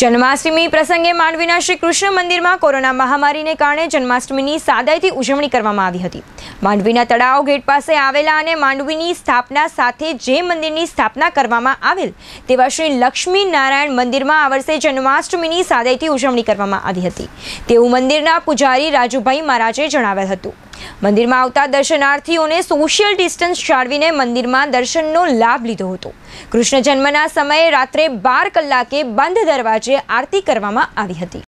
जन्माष्टमी પ્રસંગે માંડવીના શ્રી કૃષ્ણ મંદિરમાં કોરોના મહામારીને કારણે जन्माष्टमीની સાદાઈથી ઉજવણી કરવામાં આવી હતી માંડવીના તડાવ ગેટ પાસે આવેલા અને માંડવીની સ્થાપના સાથે જે મંદિરની સ્થાપના કરવામાં આવેલ તેવા શ્રી લક્ષ્મીનારાયણ મંદિરમાં આ વર્ષે जन्माष्टमीની સાદાઈથી ઉજવણી કરવામાં આવી હતી તેઉ મંદિરના पुजारी રાજુભાઈ મહારાજે જણાવ્યું હતું મંદિરમાં આવતા દર્શનાર્થીઓને સોશિયલ ડિસ્ટન્સ જાળવીને મંદિરમાં દર્શનનો લાભ લીધો હતો કૃષ્ણ જન્મના સમયે રાત્રે 12 કલાકે બંધ દરવાજા આજે આરતી કરવામાં આવી હતી